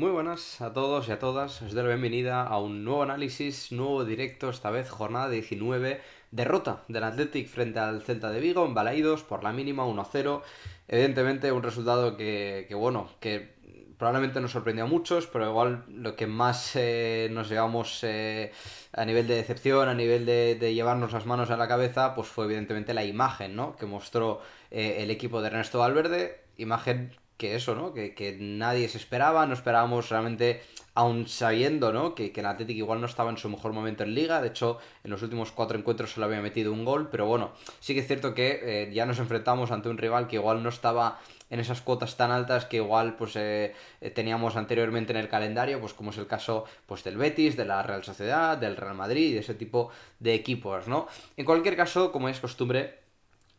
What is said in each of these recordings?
Muy buenas a todos y a todas, os doy la bienvenida a un nuevo análisis, nuevo directo, esta vez jornada 19, derrota del Athletic frente al Celta de Vigo en Balaidos por la mínima 1-0, evidentemente un resultado que, bueno, que probablemente nos sorprendió a muchos, pero igual lo que más eh, nos llevamos eh, a nivel de decepción, a nivel de, llevarnos las manos a la cabeza, pues fue evidentemente la imagen ¿no? que mostró eh, el equipo de Ernesto Valverde, imagen que eso, ¿no? Que, nadie se esperaba, no esperábamos realmente, aún sabiendo, ¿no? Que, que el igual no estaba en su mejor momento en liga, de hecho en los últimos cuatro encuentros solo había metido un gol, pero bueno, sí que es cierto que eh, ya nos enfrentamos ante un rival que igual no estaba en esas cuotas tan altas que igual pues eh, eh, teníamos anteriormente en el calendario, pues como es el caso pues del Betis, de la Real Sociedad, del Real Madrid y de ese tipo de equipos, ¿no? En cualquier caso, como es costumbre,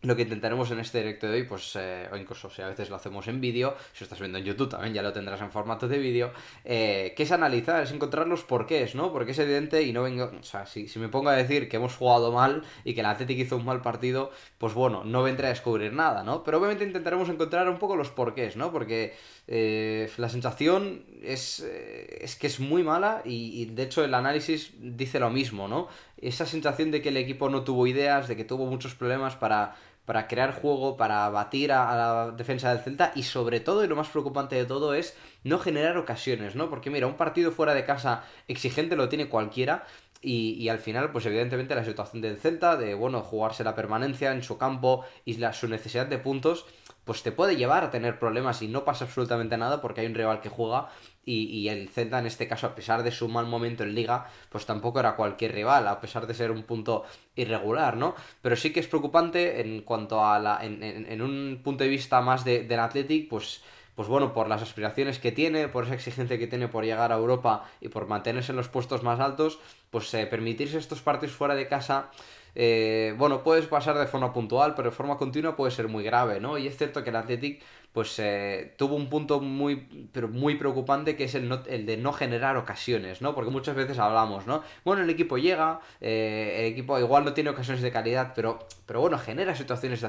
lo que intentaremos en este directo de hoy, pues, eh, o incluso si a veces lo hacemos en vídeo, si lo estás viendo en YouTube también ya lo tendrás en formato de vídeo, eh, que es analizar, es encontrar los porqués, ¿no? Porque es evidente y no vengo, o sea, si, me pongo a decir que hemos jugado mal y que el Athletic hizo un mal partido, pues bueno, no vendré a descubrir nada, ¿no? Pero obviamente intentaremos encontrar un poco los porqués, ¿no? Porque eh, la sensación es, es que es muy mala y de hecho el análisis dice lo mismo, ¿no? Esa sensación de que el equipo no tuvo ideas, de que tuvo muchos problemas para para crear juego, para batir a, la defensa del Celta y sobre todo, y lo más preocupante de todo, es no generar ocasiones, ¿no? Porque mira, un partido fuera de casa exigente lo tiene cualquiera y, al final, pues evidentemente la situación del Celta, de, bueno, jugarse la permanencia en su campo y su necesidad de puntos, pues te puede llevar a tener problemas y no pasa absolutamente nada porque hay un rival que juega y, y, el Celta en este caso, a pesar de su mal momento en liga, pues tampoco era cualquier rival, a pesar de ser un punto irregular, ¿no? Pero sí que es preocupante en cuanto a la. en, un punto de vista más de, del Athletic, pues pues bueno, por las aspiraciones que tiene, por esa exigencia que tiene por llegar a Europa y por mantenerse en los puestos más altos, pues eh, permitirse estos partidos fuera de casa, eh, bueno, puedes pasar de forma puntual, pero de forma continua puede ser muy grave, ¿no? Y es cierto que el Athletic, pues, eh, tuvo un punto muy, pero muy preocupante que es el, el, de no generar ocasiones, ¿no? Porque muchas veces hablamos, ¿no? Bueno, el equipo llega, el equipo igual no tiene ocasiones de calidad, pero, pero bueno, genera situaciones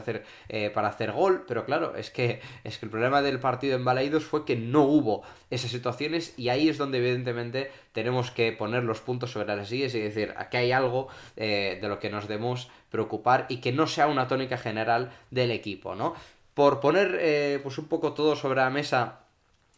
para hacer gol, pero claro, es que, es que el problema del partido en Balaidos fue que no hubo esas situaciones y ahí es donde evidentemente tenemos que poner los puntos sobre las es decir, aquí hay algo eh, de lo que nos debemos preocupar y que no sea una tónica general del equipo, ¿no? Por poner eh, pues un poco todo sobre la mesa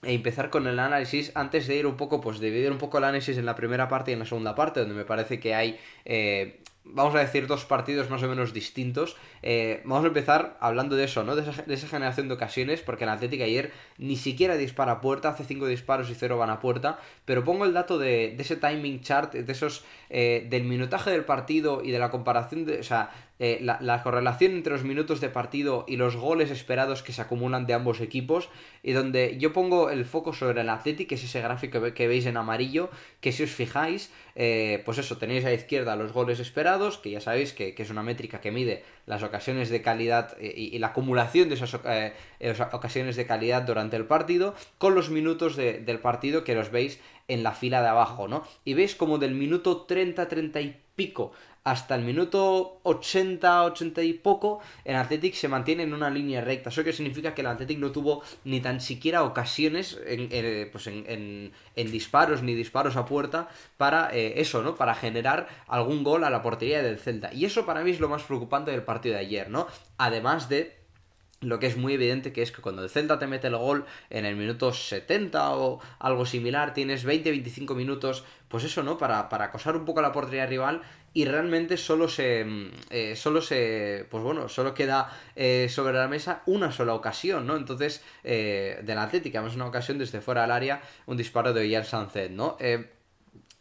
e empezar con el análisis antes de ir un poco, pues dividir un poco el análisis en la primera parte y en la segunda parte, donde me parece que hay eh, vamos a decir, dos partidos más o menos distintos. Eh, vamos a empezar hablando de eso, ¿no? De esa, generación de ocasiones, porque el Atlético ayer ni siquiera dispara a puerta, hace cinco disparos y cero van a puerta, pero pongo el dato de, ese timing chart, de esos, eh, del minutaje del partido y de la comparación, de, o sea, eh, la, correlación entre los minutos de partido y los goles esperados que se acumulan de ambos equipos, y donde yo pongo el foco sobre el Athletic, que es ese gráfico que, que veis en amarillo, que si os fijáis, pues eso, tenéis a la izquierda los goles esperados, que ya sabéis que, es una métrica que mide las ocasiones de calidad eh, y, la acumulación de esas eh, eh, ocasiones de calidad durante el partido, con los minutos del partido que los veis en la fila de abajo, Y veis como del minuto 30, 30 y pico hasta el minuto 80, 80 y poco, el Athletic se mantiene en una línea recta. Eso que significa que el Athletic no tuvo ni tan siquiera ocasiones en, eh, pues en, disparos ni disparos a puerta para eh, eso, ¿no? Para generar algún gol a la portería del Celta. Y eso para mí es lo más preocupante del partido de ayer, ¿no? Además de lo que es muy evidente que es que cuando el Celta te mete el gol en el minuto 70 o algo similar, tienes 20-25 minutos, pues eso, ¿no? Para, para acosar un poco la portería rival y realmente solo se, mm, eh, solo se, pues bueno, solo queda eh, sobre la mesa una sola ocasión, ¿no? Entonces, eh, de la Atlética, además una ocasión desde fuera del área, un disparo de Oyer Sánchez, ¿no?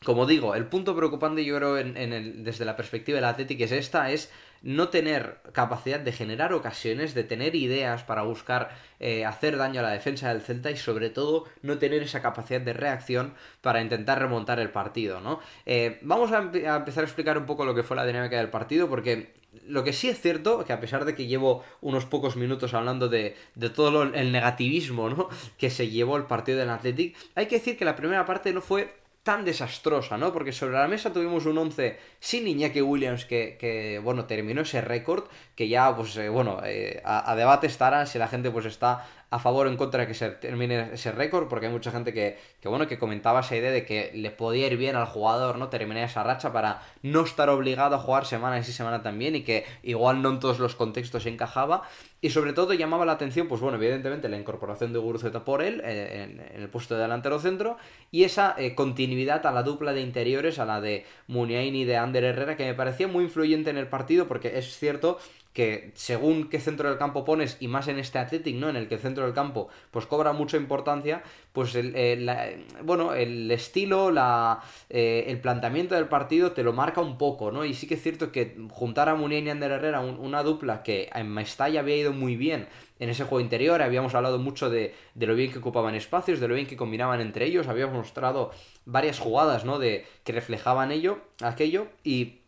como digo, el punto preocupante yo creo en, el, desde la perspectiva de la Atlética es esta, es no tener capacidad de generar ocasiones, de tener ideas para buscar eh, hacer daño a la defensa del Celta y sobre todo no tener esa capacidad de reacción para intentar remontar el partido, ¿no? Eh, vamos a, empezar a explicar un poco lo que fue la dinámica del partido porque lo que sí es cierto, que a pesar de que llevo unos pocos minutos hablando de, todo el negativismo ¿no? que se llevó el partido del Athletic, hay que decir que la primera parte no fue tan desastrosa, ¿no? Porque sobre la mesa tuvimos un 11 sin Iñaki Williams que, bueno, terminó ese récord que ya, pues, eh, bueno, eh, a, a, debate estará si la gente, pues, está a favor o en contra de que se termine ese récord, porque hay mucha gente que, bueno, que comentaba esa idea de que le podía ir bien al jugador, ¿no? Terminar esa racha para no estar obligado a jugar semana y semana también, y que igual no en todos los contextos encajaba. Y sobre todo llamaba la atención, pues bueno, evidentemente la incorporación de Guruzeta por él, eh, en, el puesto de delantero centro, y esa eh, continuidad a la dupla de interiores, a la de Muniain y de Ander Herrera, que me parecía muy influyente en el partido, porque es cierto que según qué centro del campo pones, y más en este Athletic, ¿no? En el que el centro del campo pues cobra mucha importancia, pues el, eh, bueno, el estilo, la, eh, el planteamiento del partido te lo marca un poco, ¿no? Y sí que es cierto que juntar a Muniain y Ander Herrera, una dupla que en ya había ido muy bien en ese juego interior, habíamos hablado mucho de, de lo bien que ocupaban espacios, de lo bien que combinaban entre ellos, habíamos mostrado varias jugadas, ¿no? De, que reflejaban ello, aquello, y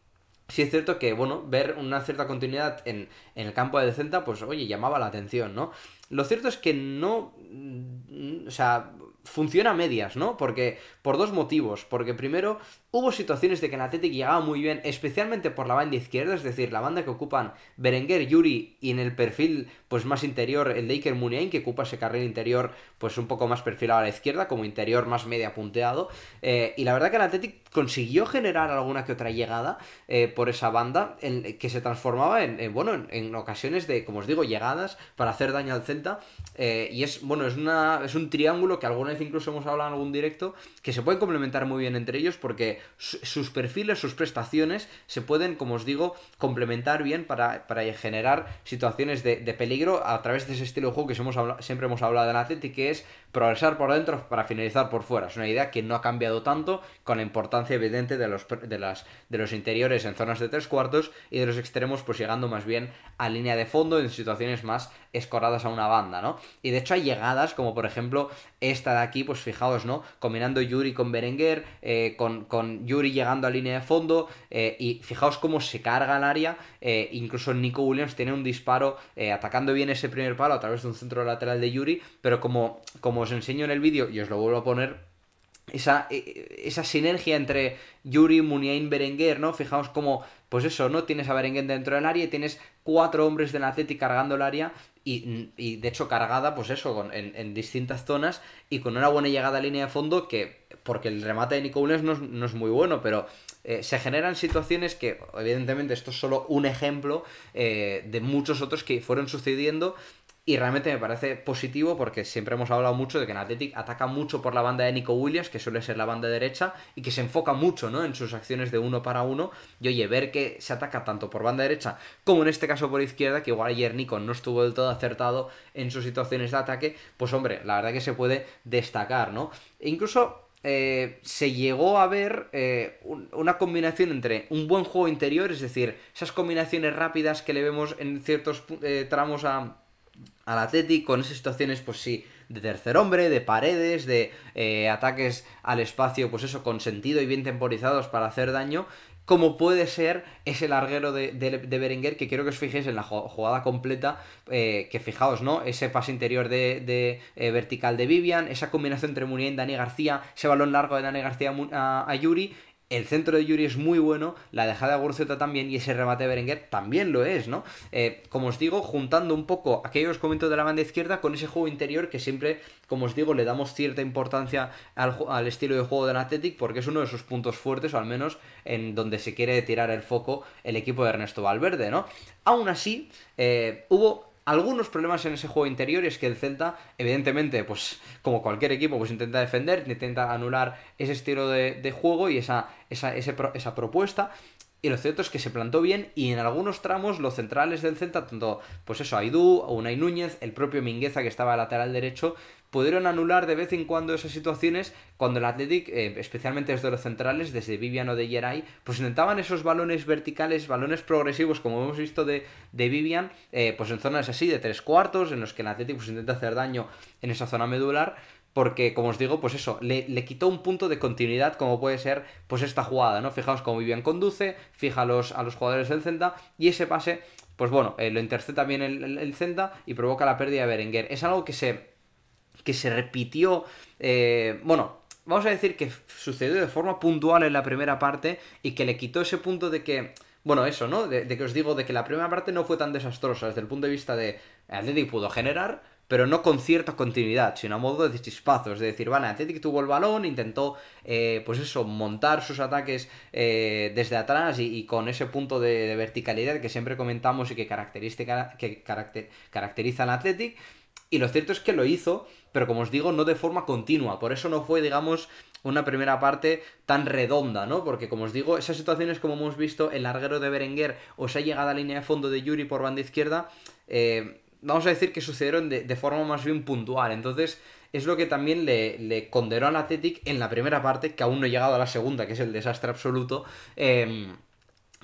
sí es cierto que, bueno, ver una cierta continuidad en, en el campo de Decenta, pues oye, llamaba la atención, ¿no? Lo cierto es que no. Mm, o sea, funciona a medias, ¿no? Porque. Por dos motivos. Porque primero, Hubo situaciones de que el llegaba muy bien, especialmente por la banda izquierda, es decir, la banda que ocupan Berenguer, Yuri y en el perfil pues más interior el Laker, que ocupa ese carril interior pues un poco más perfilado a la izquierda, como interior más media punteado. Eh, y la verdad que el consiguió generar alguna que otra llegada eh, por esa banda que se transformaba en, bueno ocasiones de, como os digo, llegadas para hacer daño al Celta. Eh, y es bueno es, una, es un triángulo que alguna vez incluso hemos hablado en algún directo, que se pueden complementar muy bien entre ellos porque sus perfiles, sus prestaciones se pueden, como os digo, complementar bien para, generar situaciones de, peligro a través de ese estilo de juego que hemos siempre hemos hablado en Atlético que es progresar por dentro para finalizar por fuera. Es una idea que no ha cambiado tanto con la importancia evidente de los, de las, de los interiores en zonas de tres cuartos y de los extremos pues llegando más bien a línea de fondo en situaciones más escoradas a una banda, ¿no? Y de hecho hay llegadas como por ejemplo esta de aquí, pues fijaos, ¿no? Combinando Yuri con Berenguer, eh, con, Yuri llegando a línea de fondo eh, y fijaos cómo se carga el área, eh, incluso Nico Williams tiene un disparo atacando bien ese primer palo a través de un centro lateral de Yuri, pero como, como os enseño en el vídeo y os lo vuelvo a poner, esa, e, e, esa sinergia entre Yuri, Muniain, Berenguer, ¿no? Fijaos cómo, pues eso, ¿no? Tienes a Berenguer dentro del área y tienes cuatro hombres del Atleti cargando el área y, de hecho cargada, pues eso, en, distintas zonas y con una buena llegada a línea de fondo que, porque el remate de Nicolás no, no es muy bueno, pero eh, se generan situaciones que, evidentemente, esto es solo un ejemplo eh, de muchos otros que fueron sucediendo y realmente me parece positivo porque siempre hemos hablado mucho de que en Athletic ataca mucho por la banda de Nico Williams, que suele ser la banda derecha, y que se enfoca mucho ¿no? en sus acciones de uno para uno. Y oye, ver que se ataca tanto por banda derecha como en este caso por izquierda, que igual ayer Nico no estuvo del todo acertado en sus situaciones de ataque, pues hombre, la verdad que se puede destacar, ¿no? E incluso eh, se llegó a ver eh, una combinación entre un buen juego interior, es decir, esas combinaciones rápidas que le vemos en ciertos eh, tramos a al Atleti con esas situaciones, pues sí, de tercer hombre, de paredes, de eh, ataques al espacio, pues eso, con sentido y bien temporizados para hacer daño, como puede ser ese larguero de, de, Berenguer, que quiero que os fijéis en la jugada completa, eh, que fijaos, ¿no? Ese pase interior de, de eh, vertical de Vivian, esa combinación entre Muriel y Dani García, ese balón largo de Dani García a, a Yuri, el centro de Yuri es muy bueno, la dejada de también y ese remate de Berenguer también lo es, ¿no? Eh, como os digo, juntando un poco aquellos comentarios de la banda izquierda con ese juego interior que siempre, como os digo, le damos cierta importancia al, estilo de juego del Athletic porque es uno de sus puntos fuertes, o al menos en donde se quiere tirar el foco el equipo de Ernesto Valverde, ¿no? Aún así, eh, hubo algunos problemas en ese juego interior es que el Celta, evidentemente, pues como cualquier equipo, pues intenta defender, intenta anular ese estilo de, juego y esa, esa, propuesta. Y lo cierto es que se plantó bien y en algunos tramos los centrales del Celta, tanto pues eso, Aidú, Unai Núñez, el propio Mingueza que estaba lateral derecho, pudieron anular de vez en cuando esas situaciones cuando el Athletic, eh, especialmente desde los centrales, desde Vivian o de Geray, pues intentaban esos balones verticales, balones progresivos, como hemos visto de, Vivian, eh, pues en zonas así de tres cuartos, en los que el Athletic pues, intenta hacer daño en esa zona medular, porque como os digo, pues eso, le, quitó un punto de continuidad como puede ser pues esta jugada, ¿no? Fijaos cómo Vivian conduce, fijaos a los jugadores del Zenda, y ese pase, pues bueno, eh, lo intercepta bien el, el, y provoca la pérdida de Berenguer. Es algo que se que se repitió, eh, bueno, vamos a decir que sucedió de forma puntual en la primera parte y que le quitó ese punto de que, bueno, eso, ¿no? De, que os digo, de que la primera parte no fue tan desastrosa desde el punto de vista de Athletic pudo generar, pero no con cierta continuidad, sino a modo de chispazos. de decir, van, Atletic tuvo el balón, intentó, eh, pues eso, montar sus ataques eh, desde atrás y, con ese punto de, verticalidad que siempre comentamos y que, característica, que caracteriza al Atletic, Y lo cierto es que lo hizo pero como os digo, no de forma continua. Por eso no fue, digamos, una primera parte tan redonda, ¿no? Porque como os digo, esas situaciones como hemos visto, el larguero de Berenguer o ha llegado a línea de fondo de Yuri por banda izquierda, eh, vamos a decir que sucedieron de, forma más bien puntual. Entonces, es lo que también le, le, condenó al Athletic en la primera parte, que aún no ha llegado a la segunda, que es el desastre absoluto, em,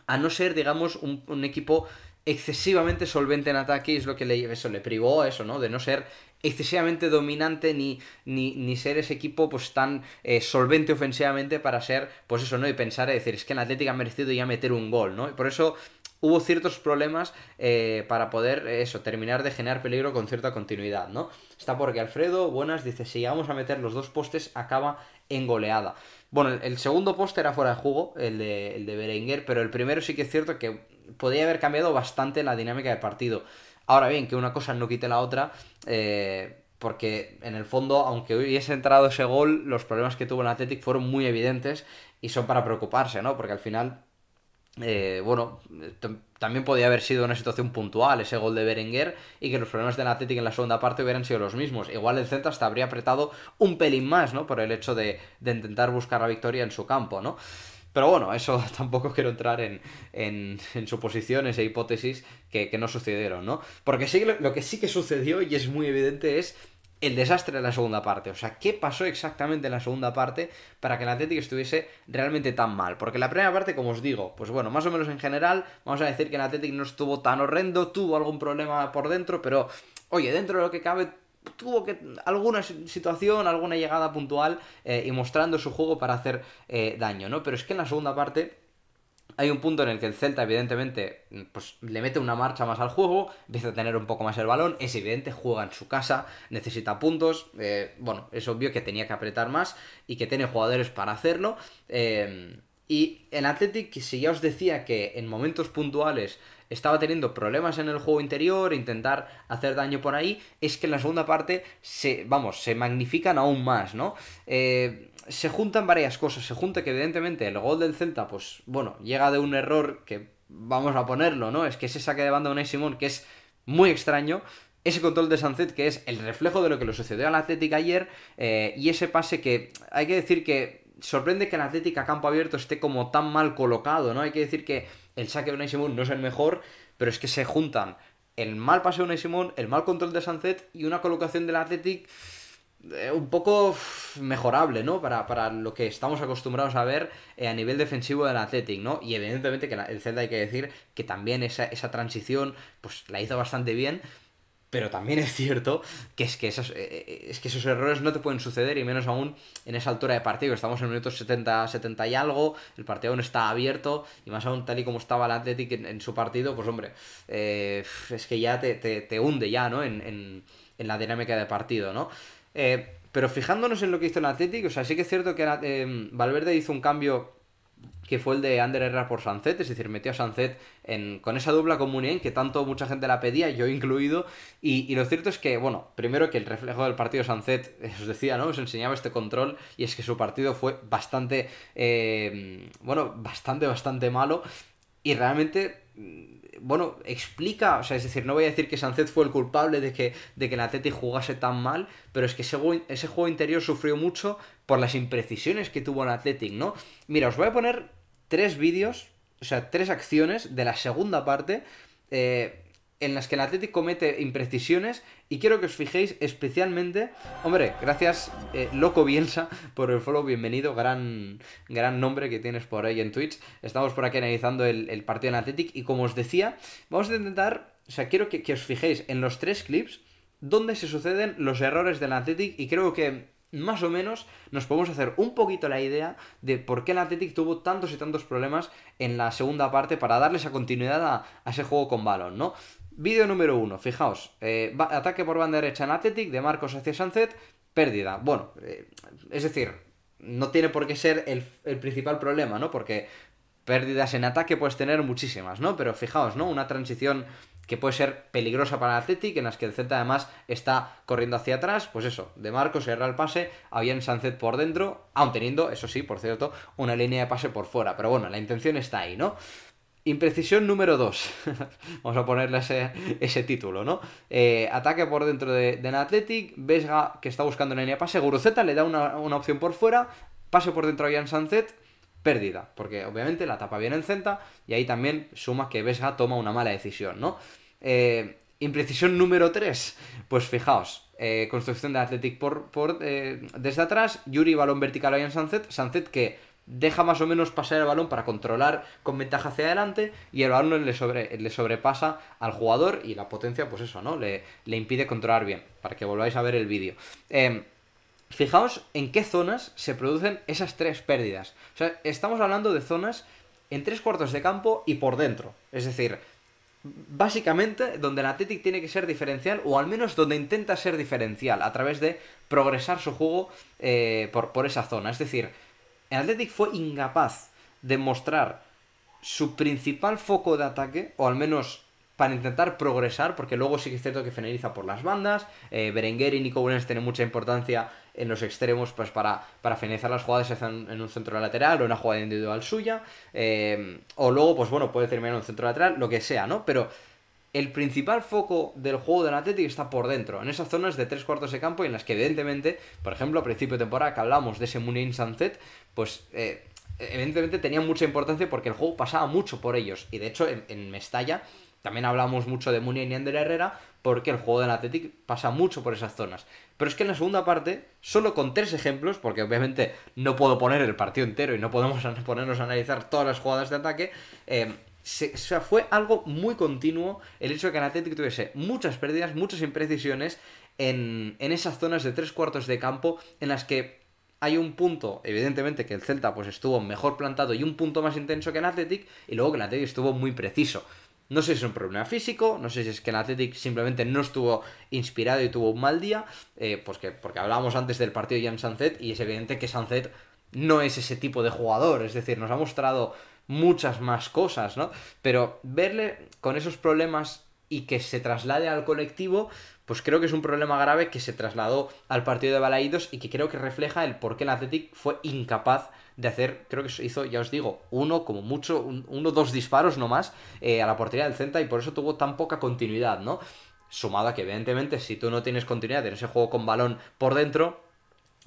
a no ser, digamos, un, un equipo excesivamente solvente en ataque y es lo que le, eso le privó eso, ¿no? De no ser excesivamente dominante ni, ni, ser ese equipo pues tan eh, solvente ofensivamente para ser pues eso, ¿no? Y pensar y decir, es que el Atlético ha merecido ya meter un gol, ¿no? Y por eso hubo ciertos problemas eh, para poder eh, eso, terminar de generar peligro con cierta continuidad, ¿no? Está porque Alfredo Buenas dice, si vamos a meter los dos postes, acaba en goleada. Bueno, el, segundo poste era fuera de juego, el de, el de Berenguer, pero el primero sí que es cierto que podía haber cambiado bastante la dinámica del partido. Ahora bien, que una cosa no quite la otra, eh, porque en el fondo, aunque hubiese entrado ese gol, los problemas que tuvo el Athletic fueron muy evidentes y son para preocuparse, ¿no? Porque al final, eh, bueno, también podía haber sido una situación puntual ese gol de Berenguer y que los problemas del Athletic en la segunda parte hubieran sido los mismos. Igual el centro hasta habría apretado un pelín más, ¿no? Por el hecho de, de intentar buscar la victoria en su campo, ¿no? Pero bueno, eso tampoco quiero entrar en, suposiciones e hipótesis que, no sucedieron, ¿no? Porque sí, lo, que sí que sucedió y es muy evidente es el desastre de la segunda parte. O sea, ¿qué pasó exactamente en la segunda parte para que el Atlético estuviese realmente tan mal? Porque la primera parte, como os digo, pues bueno, más o menos en general, vamos a decir que el Atlético no estuvo tan horrendo, tuvo algún problema por dentro, pero oye, dentro de lo que cabe tuvo que alguna situación, alguna llegada puntual eh, y mostrando su juego para hacer eh, daño, ¿no? Pero es que en la segunda parte hay un punto en el que el Celta, evidentemente, pues le mete una marcha más al juego, empieza a tener un poco más el balón, es evidente, juega en su casa, necesita puntos, eh, bueno, es obvio que tenía que apretar más y que tiene jugadores para hacerlo. y el Athletic, si ya os decía que en momentos puntuales estaba teniendo problemas en el juego interior, intentar hacer daño por ahí, es que en la segunda parte se, vamos, se magnifican aún más, ¿no? Eh, se juntan varias cosas, se junta que evidentemente el gol del Celta, pues bueno, llega de un error que vamos a ponerlo, ¿no? Es que ese saque de banda de Simón que es muy extraño, ese control de Sanzet, que es el reflejo de lo que le sucedió al Atlético ayer eh, y ese pase que hay que decir que sorprende que el Atlético a campo abierto esté como tan mal colocado, ¿no? Hay que decir que el saque de Unai no es el mejor, pero es que se juntan el mal pase de Unai el mal control de Sancet y una colocación del Athletic eh, un poco mejorable, ¿no? Para, para, lo que estamos acostumbrados a ver eh, a nivel defensivo del Athletic, ¿no? Y evidentemente que el Celta hay que decir que también esa, esa, transición, pues la hizo bastante bien, pero también es cierto que es que, esos, eh, eh, es que esos errores no te pueden suceder, y menos aún en esa altura de partido. Estamos en minutos 70, 70 y algo, el partido aún está abierto, y más aún tal y como estaba el Athletic en, su partido, pues hombre, eh, es que ya te, hunde ya, ¿no? En, la dinámica de partido, ¿no? pero fijándonos en lo que hizo el Athletic, o sea, sí que es cierto que Valverde hizo un cambio que fue el de Ander Herrera por Sancet, es decir, metió a Sancet en, con esa dupla común en que tanto mucha gente la pedía, yo incluido, y, lo cierto es que, bueno, primero que el reflejo del partido Sancet, os decía, ¿no? Os enseñaba este control, y es que su partido fue bastante, eh, bueno, bastante, bastante malo, y realmente mm, bueno, explica, o sea, es decir, no voy a decir que Sancet fue el culpable de que, de que Atleti jugase tan mal, pero es que ese, juego interior sufrió mucho, por las imprecisiones que tuvo el Athletic, ¿no? Mira, os voy a poner tres vídeos, o sea, tres acciones de la segunda parte eh, en las que el Athletic comete imprecisiones y quiero que os fijéis especialmente, hombre, gracias eh, Loco Bielsa por el follow, bienvenido, gran, gran nombre que tienes por ahí en Twitch. Estamos por aquí analizando el, partido en Athletic y como os decía, vamos a intentar, o sea, quiero que, que os fijéis en los tres clips donde se suceden los errores del Athletic y creo que más o menos nos podemos hacer un poquito la idea de por qué el Athletic tuvo tantos y tantos problemas en la segunda parte para darles a continuidad a, ese juego con balón, ¿no? Vídeo número uno, fijaos, eh, ataque por banda derecha en Athletic de Marcos hacia Sunset, pérdida. Bueno, eh, es decir, no tiene por qué ser el, el principal problema, ¿no? Porque pérdidas en ataque puedes tener muchísimas, ¿no? Pero fijaos, ¿no? Una transición que puede ser peligrosa para el Athletic, en las que el Z además está corriendo hacia atrás, pues eso, de Marcos erra el pase, Habían Sanzet por dentro, aún teniendo, eso sí, por cierto, una línea de pase por fuera, pero bueno, la intención está ahí, ¿no? Imprecisión número 2. Vamos a ponerle ese, título, ¿no? Eh, ataque por dentro de, de Athletic. Vesga, que está buscando una línea de pase. Guruzeta le da una, opción por fuera. Pase por dentro a Ian Sanzet pérdida, porque obviamente la tapa viene en centa y ahí también suma que Vesga toma una mala decisión, ¿no? Eh, imprecisión número 3, pues fijaos, eh, construcción de Athletic por, por eh, desde atrás, Yuri balón vertical ahí en Sunset, Sunset que deja más o menos pasar el balón para controlar con ventaja hacia adelante y el balón le, sobre, le sobrepasa al jugador y la potencia, pues eso, ¿no? Le, le impide controlar bien, para que volváis a ver el vídeo. Fijaos en qué zonas se producen esas tres pérdidas. O sea, estamos hablando de zonas en tres cuartos de campo y por dentro. Es decir, básicamente donde el Athletic tiene que ser diferencial, o al menos donde intenta ser diferencial, a través de progresar su juego eh, por, esa zona. Es decir, el Athletic fue incapaz de mostrar su principal foco de ataque, o al menos para intentar progresar, porque luego sí que es cierto que finaliza por las bandas, eh, Berenguer y Nico Williams tienen mucha importancia en los extremos pues para, finalizar las jugadas hacen en un centro lateral o una jugada individual suya. Eh, o luego, pues bueno, puede terminar en un centro lateral, lo que sea, ¿no? Pero el principal foco del juego del Atlético está por dentro, en esas zonas de tres cuartos de campo y en las que evidentemente, por ejemplo, a principio de temporada que hablamos de ese Munin Sunset, pues... Eh, evidentemente tenía mucha importancia porque el juego pasaba mucho por ellos. Y de hecho, en, Mestalla también hablamos mucho de Munien y Ander Herrera porque el juego del Athletic pasa mucho por esas zonas. Pero es que en la segunda parte, solo con tres ejemplos, porque obviamente no puedo poner el partido entero y no podemos ponernos a analizar todas las jugadas de ataque, eh, fue algo muy continuo el hecho de que el Atlético tuviese muchas pérdidas, muchas imprecisiones en, en esas zonas de tres cuartos de campo en las que hay un punto, evidentemente, que el Celta pues estuvo mejor plantado y un punto más intenso que el Athletic, y luego que el estuvo muy preciso. No sé si es un problema físico, no sé si es que el Athletic simplemente no estuvo inspirado y tuvo un mal día, eh, pues porque hablábamos antes del partido de Jan Sanzet y es evidente que Sanzet no es ese tipo de jugador, es decir, nos ha mostrado muchas más cosas, ¿no? Pero verle con esos problemas y que se traslade al colectivo, pues creo que es un problema grave que se trasladó al partido de Balaídos y que creo que refleja el por qué el Athletic fue incapaz de hacer, creo que hizo, ya os digo, uno como mucho, uno dos disparos nomás más, eh, a la portería del Celta y por eso tuvo tan poca continuidad, ¿no? Sumado a que evidentemente si tú no tienes continuidad en ese juego con balón por dentro,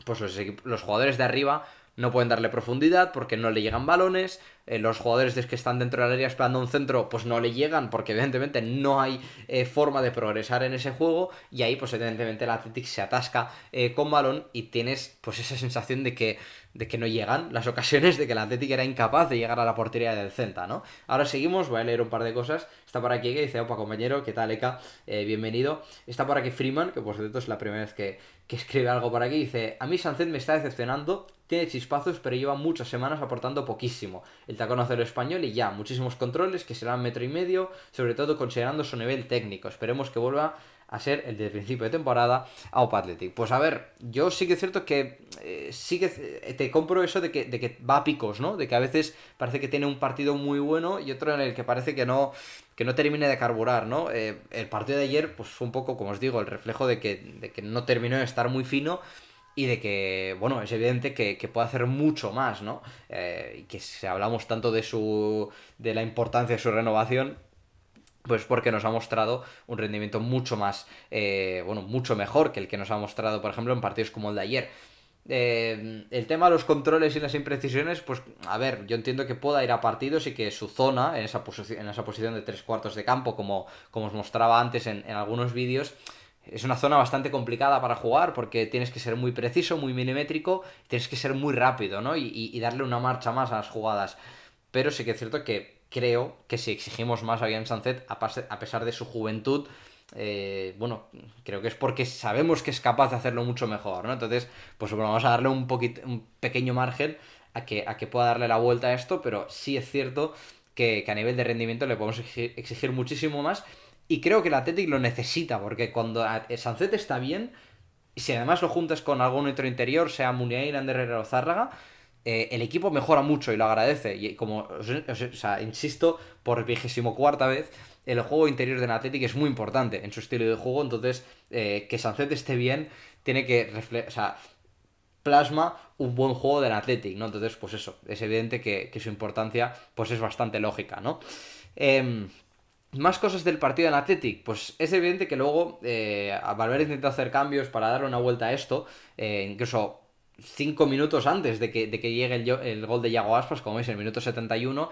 pues los, jugadores de arriba no pueden darle profundidad porque no le llegan balones, eh, los jugadores que están dentro del área esperando un centro pues no le llegan porque evidentemente no hay eh, forma de progresar en ese juego y ahí pues evidentemente el Athletic se atasca con balón y tienes pues esa sensación de que de que no llegan las ocasiones de que el Atlético era incapaz de llegar a la portería del Celta, ¿no? Ahora seguimos, voy a leer un par de cosas. Está por aquí que dice, opa compañero, ¿qué tal Eka? Eh, bienvenido. Está por aquí Freeman, que por cierto es la primera vez que, que escribe algo por aquí. Dice, a mí Sancet me está decepcionando, tiene chispazos, pero lleva muchas semanas aportando poquísimo. El tacón cero español y ya, muchísimos controles que serán metro y medio, sobre todo considerando su nivel técnico. Esperemos que vuelva a ser el del principio de temporada a Opa Pues a ver, yo sí que es cierto que eh, sí que eh, te compro eso de que, de que va a picos, ¿no? De que a veces parece que tiene un partido muy bueno y otro en el que parece que no, que no termine de carburar, ¿no? Eh, el partido de ayer pues fue un poco, como os digo, el reflejo de que, de que no terminó de estar muy fino y de que, bueno, es evidente que, puede hacer mucho más, ¿no? y que si hablamos tanto de su de la importancia de su renovación, pues porque nos ha mostrado un rendimiento mucho más, eh, bueno, mucho mejor que el que nos ha mostrado, por ejemplo, en partidos como el de ayer. Eh, el tema de los controles y las imprecisiones, pues a ver, yo entiendo que pueda ir a partidos y que su zona, en esa, en esa posición de tres cuartos de campo, como, como os mostraba antes en, algunos vídeos, es una zona bastante complicada para jugar porque tienes que ser muy preciso, muy milimétrico, tienes que ser muy rápido, ¿no? y darle una marcha más a las jugadas. Pero sí que es cierto que creo que si exigimos más a Ian Sanzet, a, pesar de su juventud, eh, bueno, creo que es porque sabemos que es capaz de hacerlo mucho mejor, ¿no? Entonces, pues bueno, vamos a darle un, poquito, un pequeño margen a que, a que pueda darle la vuelta a esto, pero sí es cierto que, a nivel de rendimiento le podemos exigir, muchísimo más y creo que el Athletic lo necesita, porque cuando eh, Sancet está bien, y si además lo juntas con algún otro interior, sea Muniain, Ander Herrera o Zárraga, eh, el equipo mejora mucho y lo agradece. Y eh, como, o sea, insisto, por vigésimo cuarta vez, el juego interior del Athletic es muy importante en su estilo de juego. Entonces, eh, que Sancet esté bien, tiene que plasma un buen juego del Athletic, ¿no? Entonces, pues eso, es evidente que, su importancia, pues es bastante lógica, ¿no? Em, más cosas del partido del Athletic, pues es evidente que luego eh, Valverde intentó hacer cambios para darle una vuelta a esto, incluso cinco minutos antes de que, llegue el, gol de Yago Aspas, como veis en el minuto 71.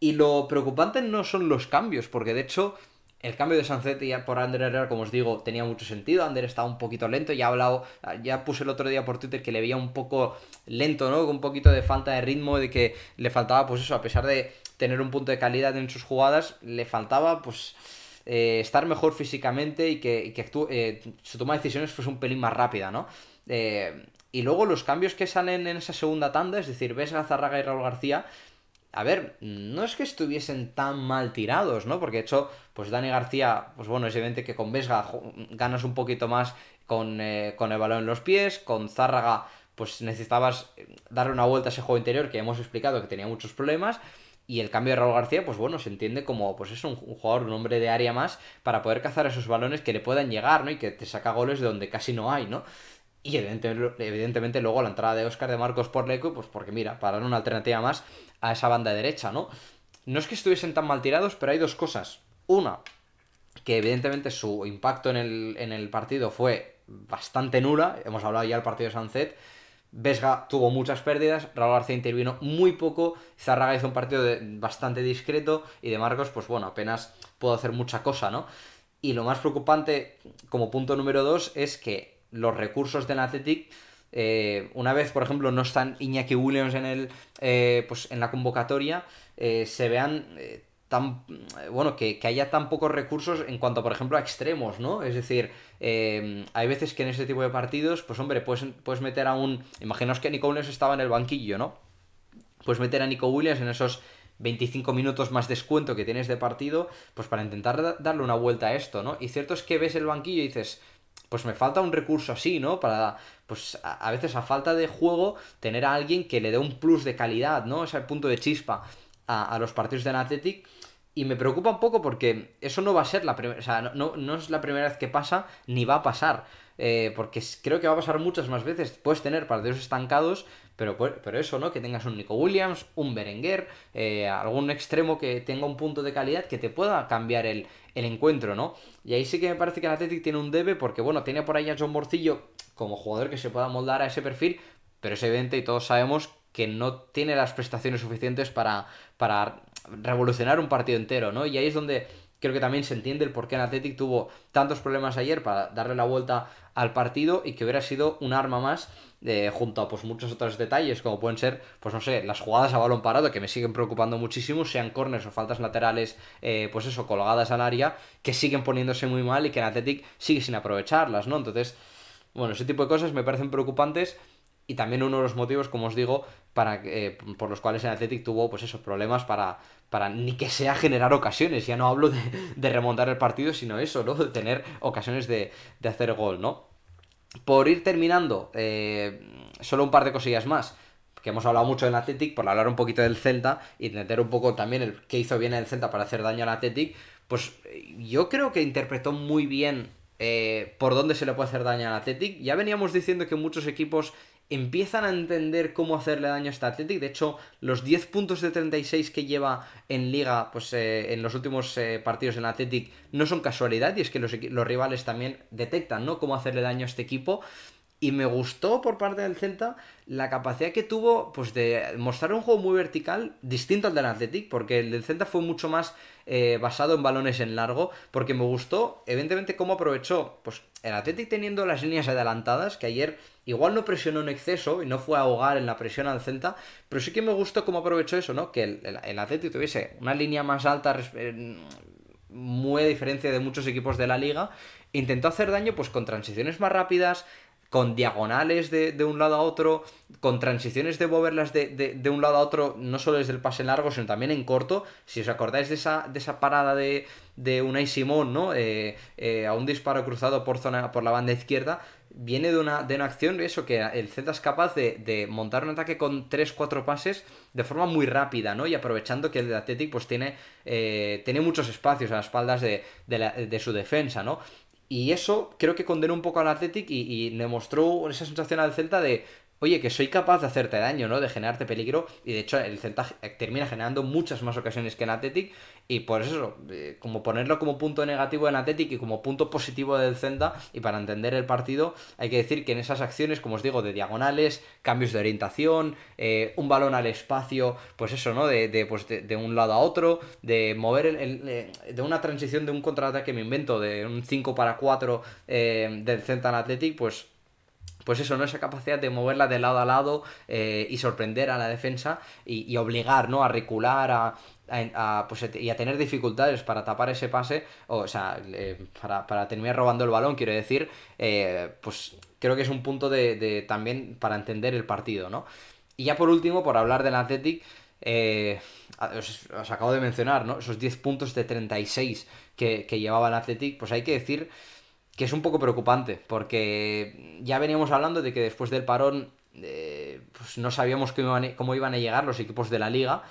Y lo preocupante no son los cambios, porque de hecho el cambio de Sancetti por Ander Herrera, como os digo, tenía mucho sentido. Ander estaba un poquito lento, ya he hablado, ya puse el otro día por Twitter que le veía un poco lento, ¿no? Con un poquito de falta de ritmo, de que le faltaba, pues eso, a pesar de tener un punto de calidad en sus jugadas, le faltaba, pues, eh, estar mejor físicamente y que, y que eh, su toma de decisiones fuese un pelín más rápida, ¿no? Eh, y luego los cambios que salen en esa segunda tanda, es decir, Vesga, a Zarraga y Raúl García, a ver, no es que estuviesen tan mal tirados, ¿no? Porque de hecho, pues Dani García, pues bueno, es evidente que con Vesga ganas un poquito más eh, con, el balón en los pies, con Zárraga, pues necesitabas eh, darle una vuelta a ese juego interior que hemos explicado que tenía muchos problemas. Y el cambio de Raúl García, pues bueno, se entiende como pues es un, un jugador, un hombre de área más para poder cazar esos balones que le puedan llegar, ¿no? Y que te saca goles de donde casi no hay, ¿no? Y evidentemente, evidentemente, luego la entrada de Oscar de Marcos por Leco pues porque mira, para dar una alternativa más a esa banda derecha, ¿no? No es que estuviesen tan mal tirados, pero hay dos cosas. Una, que evidentemente su impacto en el, partido fue bastante nula. Hemos hablado ya del partido de Sanzet Vesga tuvo muchas pérdidas, Raúl García intervino muy poco, Zarraga hizo un partido bastante discreto y de Marcos, pues bueno, apenas pudo hacer mucha cosa, ¿no? Y lo más preocupante como punto número dos es que los recursos del Athletic. Eh, una vez, por ejemplo, no están Iñaki Williams en el eh, pues en la convocatoria, eh, se vean tan bueno que, haya tan pocos recursos en cuanto, por ejemplo, a extremos, ¿no? Es decir, hay veces que en ese tipo de partidos, pues hombre, puedes, puedes meter a un. Imaginaos que Nico Williams estaba en el banquillo, ¿no? Puedes meter a Nico Williams en esos 25 minutos más descuento que tienes de partido, pues para intentar darle una vuelta a esto, ¿no? Y cierto es que ves el banquillo y dices pues me falta un recurso así, ¿no? Para, pues a, veces a falta de juego, tener a alguien que le dé un plus de calidad, ¿no? Ese punto de chispa a, a los partidos de Athletic. Y me preocupa un poco porque eso no va a ser la primera, o sea, no, no, es la primera vez que pasa, ni va a pasar. Eh, porque creo que va a pasar muchas más veces. Puedes tener partidos estancados pero, pero eso, ¿no? Que tengas un Nico Williams, un Berenguer, eh, algún extremo que tenga un punto de calidad que te pueda cambiar el, encuentro, ¿no? Y ahí sí que me parece que el tiene un debe porque, bueno, tiene por ahí a John Morcillo como jugador que se pueda moldar a ese perfil, pero es evidente y todos sabemos que no tiene las prestaciones suficientes para, para revolucionar un partido entero, ¿no? Y ahí es donde creo que también se entiende el por qué el Athletic tuvo tantos problemas ayer para darle la vuelta al partido y que hubiera sido un arma más junto a pues, muchos otros detalles, como pueden ser, pues no sé, las jugadas a balón parado, que me siguen preocupando muchísimo, sean corners o faltas laterales, eh, pues eso, colgadas al área, que siguen poniéndose muy mal y que en Athletic sigue sin aprovecharlas, ¿no? Entonces, bueno, ese tipo de cosas me parecen preocupantes y también uno de los motivos, como os digo, para, eh, por los cuales el Athletic tuvo pues esos problemas para, para ni que sea generar ocasiones. Ya no hablo de, remontar el partido, sino eso, ¿no? De tener ocasiones de, de hacer gol, ¿no? Por ir terminando, eh, solo un par de cosillas más que hemos hablado mucho del Athletic, por hablar un poquito del Celta y entender un poco también el que hizo bien el Celta para hacer daño al Athletic, pues eh, yo creo que interpretó muy bien eh, por dónde se le puede hacer daño al Athletic. Ya veníamos diciendo que muchos equipos empiezan a entender cómo hacerle daño a este Athletic. De hecho, los 10 puntos de 36 que lleva en liga pues, eh, en los últimos eh, partidos en Athletic no son casualidad y es que los, los, rivales también detectan ¿no? cómo hacerle daño a este equipo. Y me gustó por parte del Celta la capacidad que tuvo pues, de mostrar un juego muy vertical, distinto al del Athletic, porque el del Celta fue mucho más eh, basado en balones en largo, porque me gustó, evidentemente, cómo aprovechó pues, el Athletic teniendo las líneas adelantadas, que ayer igual no presionó en exceso y no fue a ahogar en la presión al Celta, pero sí que me gustó cómo aprovechó eso, ¿no? que el, el, Athletic tuviese una línea más alta. Eh, muy a diferencia de muchos equipos de la liga, intentó hacer daño pues con transiciones más rápidas, con diagonales de, un lado a otro, con transiciones de volverlas de, un lado a otro, no solo desde el pase largo, sino también en corto. Si os acordáis de esa, de parada de, de Unai Simón, ¿no? Eh, eh, a un disparo cruzado por, zona, por la banda izquierda, viene de una, de una acción, eso, que el Z es capaz de, montar un ataque con 3-4 pases de forma muy rápida, ¿no? Y aprovechando que el Athletic pues tiene, eh, tiene muchos espacios a las espaldas de, de, su defensa, ¿no? Y eso creo que condenó un poco al Athletic y, y le mostró esa sensación al Celta de, oye, que soy capaz de hacerte daño, ¿no? De generarte peligro. Y de hecho, el Celta termina generando muchas más ocasiones que en Athletic. Y por eso, eh, como ponerlo como punto negativo en Athletic y como punto positivo del Celta, y para entender el partido, hay que decir que en esas acciones, como os digo, de diagonales, cambios de orientación, eh, un balón al espacio, pues eso, ¿no? De, de, pues de, un lado a otro, de mover el, eh, de una transición de un contraataque, me invento, de un 5 para 4 del Celta en Athletic, pues pues eso, ¿no? Esa capacidad de moverla de lado a lado eh, y sorprender a la defensa y, obligar, ¿no? A recular, a, pues, y a tener dificultades para tapar ese pase, o, sea, eh, para, terminar robando el balón, quiero decir, eh, pues creo que es un punto de, también para entender el partido, ¿no? Y ya por último, por hablar del Athletic, os, acabo de mencionar, ¿no? Esos 10 puntos de 36 que, que llevaba el Athletic, pues hay que decir que es un poco preocupante, porque ya veníamos hablando de que después del parón eh, pues no sabíamos e, cómo iban, a llegar los equipos de la liga.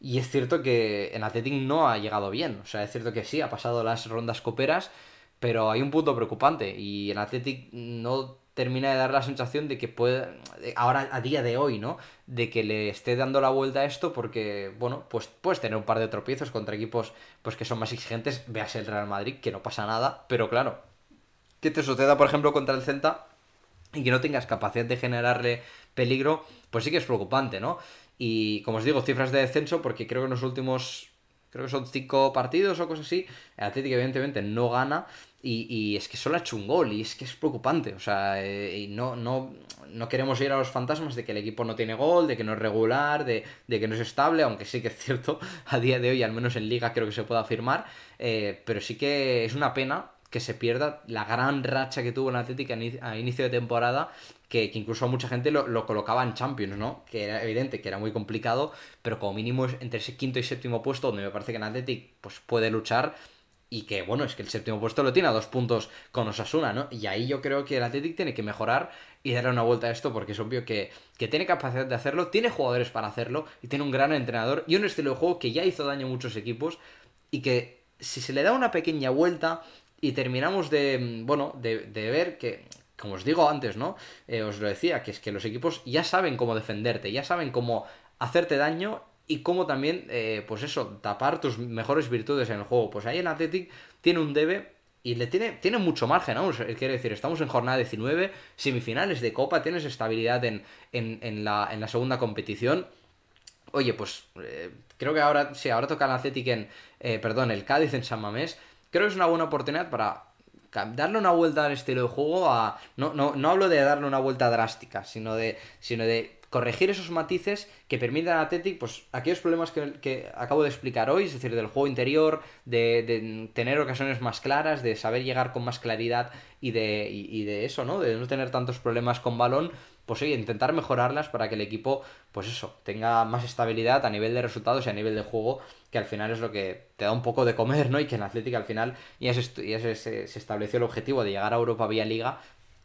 Y es cierto que en Athletic no ha llegado bien. O sea, es cierto que sí, ha pasado las rondas coperas, pero hay un punto preocupante. Y en Athletic no termina de dar la sensación de que puede, ahora a día de hoy, ¿no? De que le esté dando la vuelta a esto porque, bueno, pues puedes tener un par de tropiezos contra equipos pues que son más exigentes, veas el Real Madrid, que no pasa nada, pero claro, que te suceda, por ejemplo, contra el Celta y que no tengas capacidad de generarle peligro, pues sí que es preocupante, ¿no? Y como os digo, cifras de descenso, porque creo que en los últimos, creo que son cinco partidos o cosas así, el Atlético evidentemente no gana. Y, es que solo ha hecho un gol y es que es preocupante. O sea, eh, y no, no, no queremos ir a los fantasmas de que el equipo no tiene gol, de que no es regular, de, que no es estable, aunque sí que es cierto, a día de hoy, al menos en liga creo que se pueda afirmar. Eh, pero sí que es una pena que se pierda la gran racha que tuvo el Atlético a inicio de temporada, que, incluso a mucha gente lo, colocaba en Champions, ¿no? Que era evidente que era muy complicado, pero como mínimo es entre ese quinto y séptimo puesto, donde me parece que el Atlético pues, puede luchar. Y que bueno, es que el séptimo puesto lo tiene a dos puntos con Osasuna, ¿no? Y ahí yo creo que el Athletic tiene que mejorar y darle una vuelta a esto, porque es obvio que, que tiene capacidad de hacerlo, tiene jugadores para hacerlo, y tiene un gran entrenador y un estilo de juego que ya hizo daño a muchos equipos, y que si se le da una pequeña vuelta, y terminamos de, mm, bueno, de, ver que, como os digo antes, ¿no? Eh, os lo decía, que es que los equipos ya saben cómo defenderte, ya saben cómo hacerte daño y cómo también, eh, pues eso, tapar tus mejores virtudes en el juego. Pues ahí en Athletic tiene un debe y le tiene, tiene mucho margen aún. Quiero decir, estamos en jornada 19, semifinales de Copa, tienes estabilidad en, en, en, la, en la, segunda competición. Oye, pues eh, creo que ahora, sí, ahora toca el Athletic en, perdón, el Cádiz en San Mamés creo que es una buena oportunidad para darle una vuelta al estilo de juego a... No, no, hablo de darle una vuelta drástica, sino de, sino de corregir esos matices que permitan a Athletic, pues, aquellos problemas que, acabo de explicar hoy, es decir, del juego interior, de, tener ocasiones más claras, de saber llegar con más claridad y de, y de eso, ¿no? De no tener tantos problemas con balón, pues sí, intentar mejorarlas para que el equipo, pues eso, tenga más estabilidad a nivel de resultados y a nivel de juego, que al final es lo que te da un poco de comer, ¿no? Y que en Atlético al final ya, se, se, estableció el objetivo de llegar a Europa vía Liga,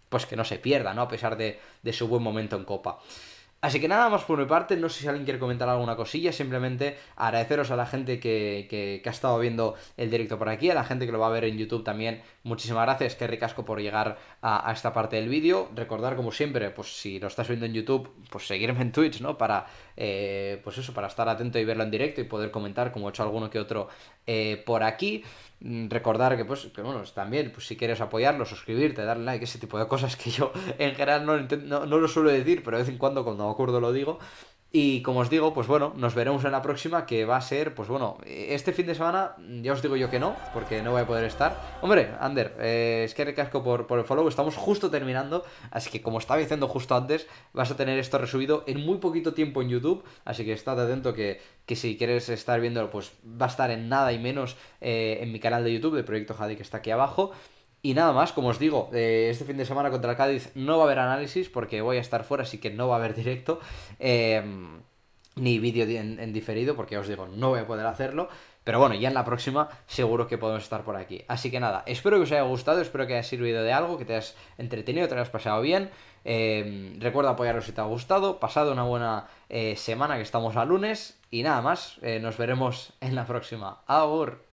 pues que no se pierda, ¿no? A pesar de, de su buen momento en Copa. Así que nada más por mi parte, no sé si alguien quiere comentar alguna cosilla, simplemente agradeceros a la gente que, que, ha estado viendo el directo por aquí, a la gente que lo va a ver en YouTube también, muchísimas gracias, qué ricasco por llegar a, a esta parte del vídeo. Recordar como siempre, pues si lo estás viendo en YouTube, pues seguirme en Twitch, ¿no? Para eh, pues eso, para estar atento y verlo en directo y poder comentar, como he hecho alguno que otro eh, por aquí. Mm, recordar que, pues, que, bueno, también, pues si quieres apoyarlo, suscribirte, darle like, ese tipo de cosas que yo en general no, no, no lo suelo decir, pero de vez en cuando, cuando me acuerdo, lo digo. Y como os digo, pues bueno, nos veremos en la próxima que va a ser, pues bueno, este fin de semana ya os digo yo que no, porque no voy a poder estar. Hombre, Ander, eh, es que recasco por, por el follow, estamos justo terminando, así que como estaba diciendo justo antes, vas a tener esto resubido en muy poquito tiempo en YouTube, así que estate atento que, si quieres estar viéndolo, pues va a estar en nada y menos eh, en mi canal de YouTube de Proyecto Jade, que está aquí abajo. Y nada más, como os digo, eh, este fin de semana contra el Cádiz no va a haber análisis porque voy a estar fuera, así que no va a haber directo. Em, ni vídeo en, diferido, porque os digo, no voy a poder hacerlo. Pero bueno, ya en la próxima seguro que podemos estar por aquí. Así que nada, espero que os haya gustado, espero que haya servido de algo, que te hayas entretenido, te hayas pasado bien. Em, recuerda apoyaros si te ha gustado. Pasado una buena eh, semana que estamos a lunes. Y nada más, eh, nos veremos en la próxima. ¡Aur!